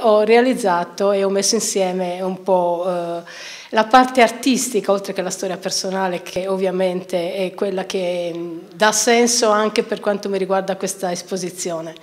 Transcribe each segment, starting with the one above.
Ho realizzato e ho messo insieme un po' eh, la parte artistica, oltre che la storia personale, che ovviamente è quella che mm, dà senso anche per quanto mi riguarda questa esposizione.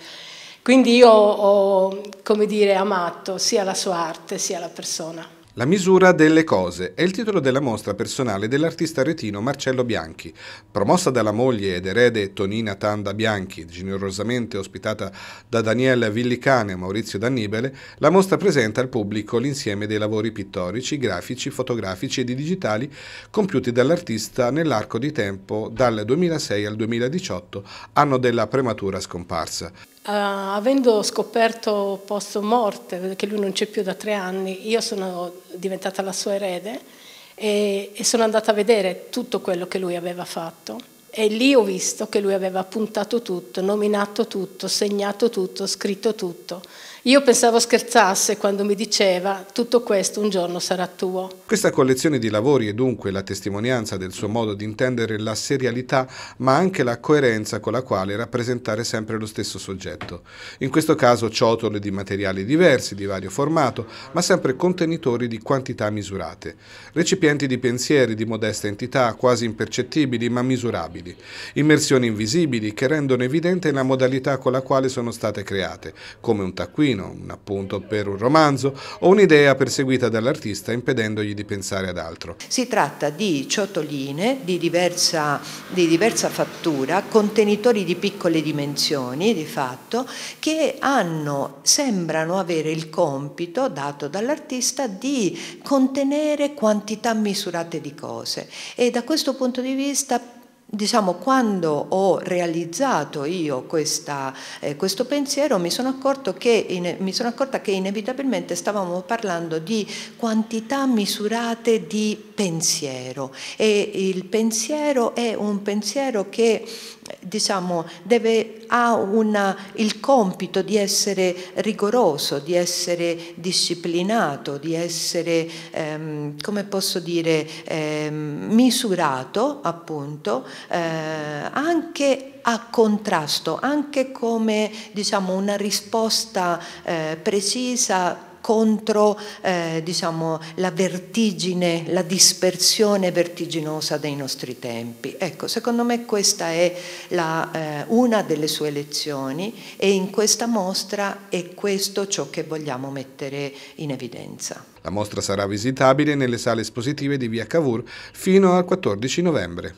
Quindi io ho, come dire, amato sia la sua arte sia la persona. La misura delle cose è il titolo della mostra personale dell'artista retino Marcello Bianchi, promossa dalla moglie ed erede Tonina Tanda Bianchi, generosamente ospitata da Daniele Villicane e Maurizio Dannibele, la mostra presenta al pubblico l'insieme dei lavori pittorici, grafici, fotografici e digitali compiuti dall'artista nell'arco di tempo dal 2006 al 2018, anno della prematura scomparsa. Uh, avendo scoperto post morte, che lui non c'è più da tre anni, io sono diventata la sua erede e, e, sono andata a vedere tutto quello che lui aveva fatto. E lì ho visto che lui aveva puntato tutto, nominato tutto, segnato tutto, scritto tutto. Io pensavo scherzasse quando mi diceva tutto questo un giorno sarà tuo. Questa collezione di lavori è dunque la testimonianza del suo modo di intendere la serialità ma anche la coerenza con la quale rappresentare sempre lo stesso soggetto. In questo caso ciotole di materiali diversi, di vario formato, ma sempre contenitori di quantità misurate. Recipienti di pensieri di modesta entità, quasi impercettibili ma misurabili. Immersioni invisibili che rendono evidente la modalità con la quale sono state create, come un taccuino bambino, un appunto per un romanzo o un'idea perseguita dall'artista impedendogli di pensare ad altro. Si tratta di ciotoline di diversa, di diversa fattura, contenitori di piccole dimensioni di fatto, che hanno, sembrano avere il compito dato dall'artista di contenere quantità misurate di cose e da questo punto di vista diciamo, quando ho realizzato io questa, eh, questo pensiero mi sono, che, in, mi sono, accorta che inevitabilmente stavamo parlando di quantità misurate di pensiero e il pensiero è un pensiero che diciamo, deve, ha una, il compito di essere rigoroso, di essere disciplinato, di essere, ehm, come posso dire, ehm, misurato appunto, eh, anche a contrasto, anche come diciamo, una risposta eh, precisa contro eh, diciamo, la vertigine, la dispersione vertiginosa dei nostri tempi. Ecco, secondo me questa è la, eh, una delle sue lezioni e in questa mostra è questo ciò che vogliamo mettere in evidenza. La mostra sarà visitabile nelle sale espositive di Via Cavour fino al 14 novembre.